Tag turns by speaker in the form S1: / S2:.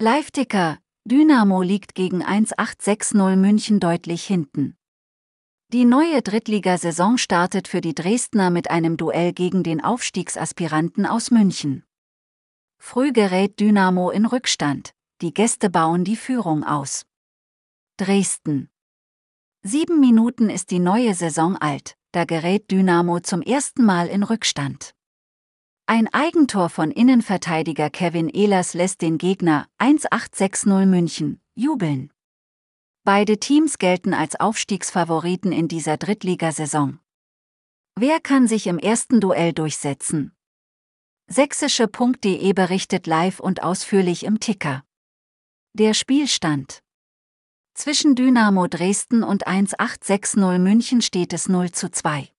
S1: Live-Ticker, Dynamo liegt gegen 1860 München deutlich hinten. Die neue Drittligasaison startet für die Dresdner mit einem Duell gegen den Aufstiegsaspiranten aus München. Früh gerät Dynamo in Rückstand, die Gäste bauen die Führung aus. Dresden. Sieben Minuten ist die neue Saison alt, da gerät Dynamo zum ersten Mal in Rückstand. Ein Eigentor von Innenverteidiger Kevin Ehlers lässt den Gegner 1860 München jubeln. Beide Teams gelten als Aufstiegsfavoriten in dieser Drittligasaison. Wer kann sich im ersten Duell durchsetzen? Sächsische.de berichtet live und ausführlich im Ticker. Der Spielstand. Zwischen Dynamo Dresden und 1860 München steht es 0 zu 2.